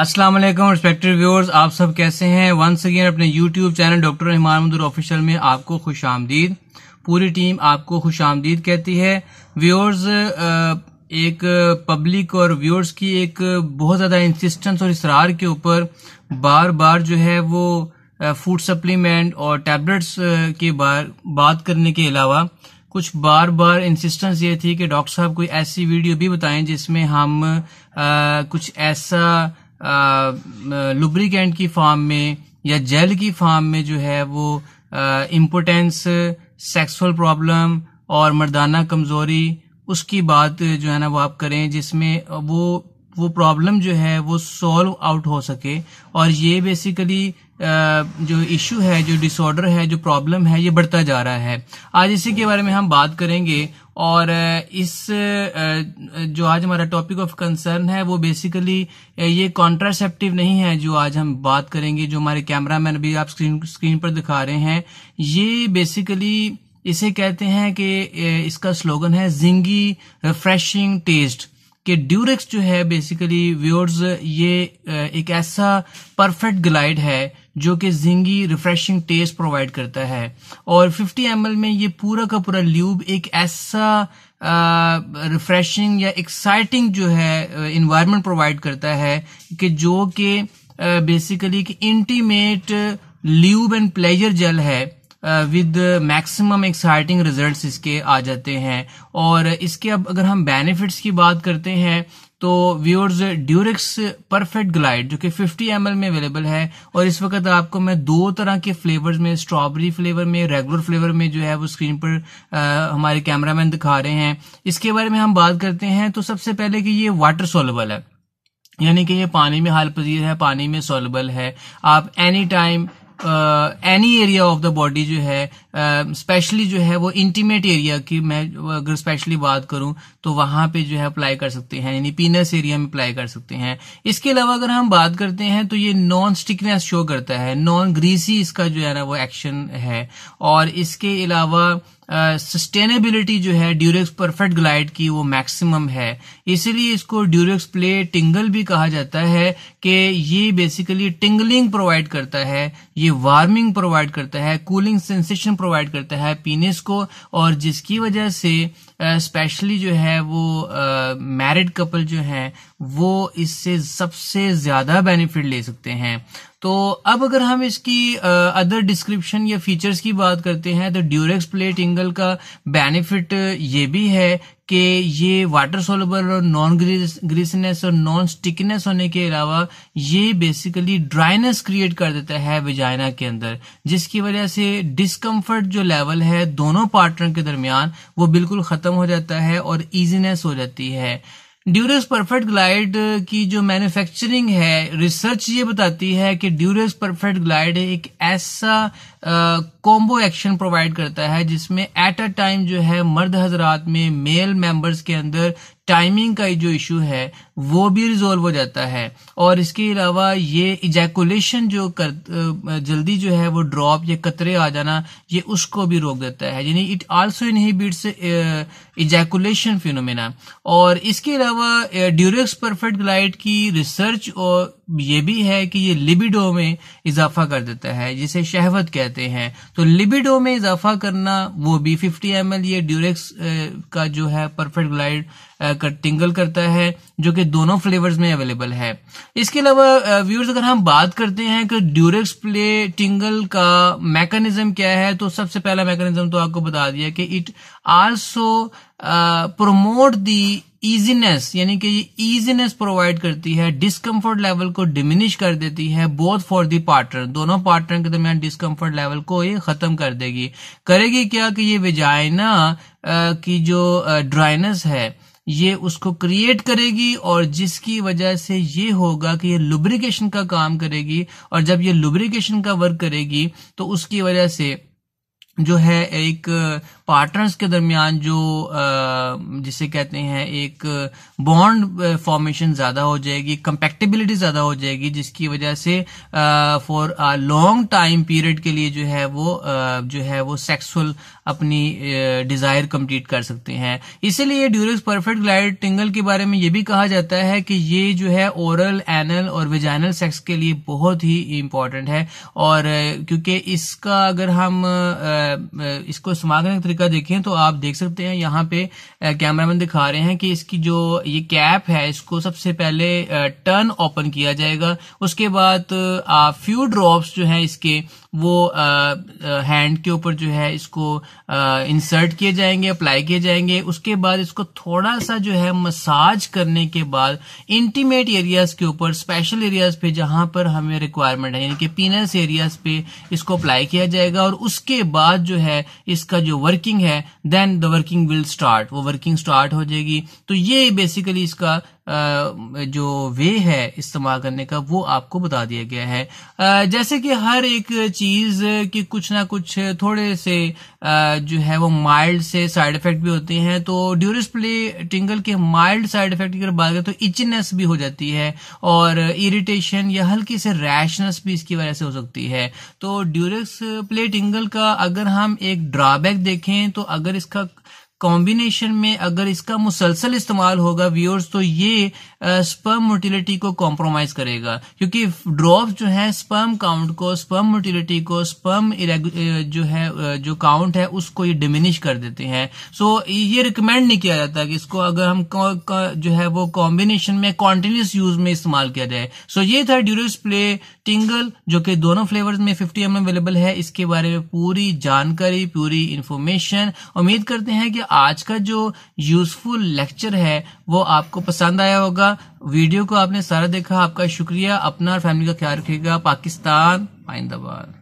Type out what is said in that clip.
अस्सलाम वालेकुम respected viewers आप सब कैसे हैं वंस अगेन अपने YouTube channel doctor Rahman Mandoor official में आपको खुश आमदीद पूरी टीम आपको खुश आमदीद कहती है व्यूअर्स एक पब्लिक और व्यूअर्स की एक बहुत ज़्यादा इंसिस्टेंस और इसरार के ऊपर बार बार जो है वो फूड सप्लीमेंट और टैबलेट्स के बार बात करने के अलावा कुछ बार बार इंसिस्टेंस ये थी कि डॉक्टर साहब कोई ऐसी वीडियो भी बताएं जिसमें हम आ, कुछ ऐसा लुब्रिकेंट की फॉर्म में या जेल की फॉर्म में जो है वो इम्पोटेंस सेक्सुअल प्रॉब्लम और मर्दाना कमज़ोरी उसकी बात जो है ना वो आप करें जिसमें वो वो प्रॉब्लम जो है वो सॉल्व आउट हो सके और ये बेसिकली जो इश्यू है जो डिसऑर्डर है जो प्रॉब्लम है ये बढ़ता जा रहा है आज इसी के बारे में हम बात करेंगे और इस जो आज हमारा टॉपिक ऑफ कंसर्न है वो बेसिकली ये कॉन्ट्रासेप्टिव नहीं है जो आज हम बात करेंगे जो हमारे कैमरा मैन अभी आप स्क्रीन स्क्रीन पर दिखा रहे हैं ये बेसिकली इसे कहते हैं कि इसका स्लोगन है जिंगी रिफ्रेशिंग टेस्ट कि ड्यूरेक्स जो है बेसिकली व्यूअर्स ये एक ऐसा परफेक्ट ग्लाइड है जो कि जिंगी रिफ्रेशिंग टेस्ट प्रोवाइड करता है और 50 एम में ये पूरा का पूरा ल्यूब एक ऐसा रिफ्रेशिंग या एक्साइटिंग जो है इन्वायरमेंट प्रोवाइड करता है कि जो कि बेसिकली कि intimate lube and pleasure gel है विद मैक्सिमम एक्साइटिंग रिजल्ट्स इसके आ जाते हैं और इसके अब अगर हम बेनिफिट्स की बात करते हैं तो व्यूअर्स ड्यूरिक्स परफेक्ट ग्लाइड जो कि 50 एम में अवेलेबल है और इस वक्त आपको मैं दो तरह के फ्लेवर्स में स्ट्रॉबेरी फ्लेवर में रेगुलर फ्लेवर में जो है वो स्क्रीन पर आ, हमारे कैमरामैन दिखा रहे हैं इसके बारे में हम बात करते हैं तो सबसे पहले कि ये वाटर सोलबल है यानी कि ये पानी में हाल पजीर है पानी में सोलेबल है आप any time any area of the body जो है स्पेशली uh, जो है वो इंटीमेट एरिया की मैं अगर स्पेशली बात करूं तो वहां पे जो है अप्लाई कर सकते हैं यानी पीनस एरिया में अप्लाई कर सकते हैं इसके अलावा अगर हम बात करते हैं तो ये नॉन स्टिकनेस शो करता है नॉन ग्रीसी इसका जो है ना वो एक्शन है और इसके अलावा सस्टेनेबिलिटी uh, जो है ड्यूरेक्स परफेक्ट ग्लाइड की वो मैक्सिमम है इसीलिए इसको ड्यूरेक्स प्ले टिंगल भी कहा जाता है कि ये बेसिकली टिंगलिंग प्रोवाइड करता है ये वार्मिंग प्रोवाइड करता है कूलिंग सेंसेशन प्रोवाइड करता है पीनिस को और जिसकी वजह से स्पेशली uh, जो है वो मैरिड uh, कपल जो है वो इससे सबसे ज्यादा बेनिफिट ले सकते हैं तो अब अगर हम इसकी अदर डिस्क्रिप्शन या फीचर्स की बात करते हैं तो ड्यूरेक्स प्लेट इंगल का बेनिफिट ये भी है कि ये वाटर सोलबर और नॉन ग्रीसनेस और नॉन स्टिकनेस होने के अलावा ये बेसिकली ड्राइनेस क्रिएट कर देता है विजाइना के अंदर जिसकी वजह से डिस्कम्फर्ट जो लेवल है दोनों पार्टनर के दरमियान वो बिल्कुल ख़त्म हो जाता है और ईजीनेस हो जाती है ड्यूरेस परफेक्ट ग्लाइड की जो मैन्युफैक्चरिंग है रिसर्च ये बताती है कि ड्यूरेस परफेक्ट ग्लाइड एक ऐसा कॉम्बो एक्शन प्रोवाइड करता है जिसमें एट अ टाइम जो है मर्द हजरात में मेल मेंबर्स के अंदर टाइमिंग का जो इशू है वो भी रिजोल्व हो जाता है और इसके अलावा ये इजैकुलेशन जो कर जल्दी जो है वो ड्रॉप या कतरे आ जाना ये उसको भी रोक देता है यानी it also inhibits ejaculation phenomena और इसके अलावा ड्यूरेक्स परफेक्ट ग्लाइड की रिसर्च और ये भी है कि ये लिबिडो में इजाफा कर देता है जिसे शहवत कहते हैं तो लिबिडो में इजाफा करना वो भी 50 एम ये ड्यूरेक्स का जो है परफेक्ट ग्लाइड कर टिंगल करता है जो कि दोनों फ्लेवर्स में अवेलेबल है इसके अलावा व्यूर्स अगर हम बात करते हैं कि ड्यूरेक्स प्ले टिंगल का मैकेनिज्म क्या है तो सबसे पहला मैकेनिज्म तो आपको बता दिया कि it also promote the easiness यानी कि ये ईजीनेस प्रोवाइड करती है डिस्कम्फर्ट लेवल को डिमिनिश कर देती है बोथ फॉर दी पार्टनर दोनों पार्टनर के दरमियान डिस्कम्फर्ट लेवल को ये खत्म कर देगी करेगी क्या कि ये विजाइना की जो ड्राइनेस है ये उसको क्रिएट करेगी और जिसकी वजह से ये होगा कि ये लुब्रिकेशन का काम करेगी और जब ये लुब्रिकेशन का वर्क करेगी तो उसकी वजह से जो है एक पार्टनर्स के दरमियान जो जिसे कहते हैं एक बॉन्ड फॉर्मेशन ज्यादा हो जाएगी कंपेक्टेबिलिटी ज्यादा हो जाएगी जिसकी वजह से फॉर लॉन्ग टाइम पीरियड के लिए जो है वो जो है वो सेक्सुअल अपनी डिजायर कंप्लीट कर सकते हैं इसीलिए ड्यूरिक्स परफेक्ट ग्लाइड टिंगल के बारे में ये भी कहा जाता है कि ये जो है ओरल एनल और वेजाइनल सेक्स के लिए बहुत ही इंपॉर्टेंट है और क्योंकि इसका अगर हम इसको समागम तरीके का देखें तो आप देख सकते हैं यहाँ पे कैमरामैन दिखा रहे हैं कि इसकी जो ये कैप है इसको सबसे पहले टर्न ओपन किया जाएगा उसके बाद फ्यू ड्रॉप्स जो है इसके वो हैंड के ऊपर जो है इसको इंसर्ट किए जाएंगे अप्लाई किए जाएंगे उसके बाद इसको थोड़ा सा जो है मसाज करने के बाद इंटीमेट एरियाज के ऊपर स्पेशल एरियाज पे जहां पर हमें रिक्वायरमेंट है यानी कि पीनस एरियाज पे इसको अप्लाई किया जाएगा और उसके बाद जो है इसका जो वर्किंग है then the working will start वो वर्किंग स्टार्ट हो जाएगी तो ये बेसिकली इसका जो वे है इस्तेमाल करने का वो आपको बता दिया गया है जैसे कि हर एक चीज की कुछ ना कुछ थोड़े से जो है वो माइल्ड से साइड इफेक्ट भी होते हैं तो ड्यूरिस प्ले टिंगल के माइल्ड साइड इफेक्ट की अगर बात करें तो इचनेस भी हो जाती है और इरिटेशन या हल्की से रैशनेस भी इसकी वजह से हो सकती है तो ड्यूरिस प्ले टिंगल का अगर हम एक ड्रॉबैक देखें तो अगर इसका कॉम्बिनेशन में अगर इसका मुसलसल इस्तेमाल होगा व्यूअर्स तो ये स्पर्म मोटिलिटी को कॉम्प्रोमाइज करेगा क्योंकि ड्रॉप जो है स्पर्म काउंट को स्पर्म मोटिलिटी को स्पर्म जो है जो काउंट है उसको ये डिमिनिश कर देते हैं सो so, ये रिकमेंड नहीं किया जाता कि इसको अगर हम जो है वो कॉम्बिनेशन में कॉन्टिन्यूस यूज में इस्तेमाल किया जाए सो so, ये था ड्यूरस प्ले टिंगल जो कि दोनों फ्लेवर में फिफ्टी एम अवेलेबल है इसके बारे में पूरी जानकारी पूरी इंफॉर्मेशन उम्मीद करते हैं कि आज का जो यूजफुल लेक्चर है वो आपको पसंद आया होगा वीडियो को आपने सारा देखा आपका शुक्रिया अपना और फैमिली का ख्याल रखिएगा पाकिस्तान आइंदाबाद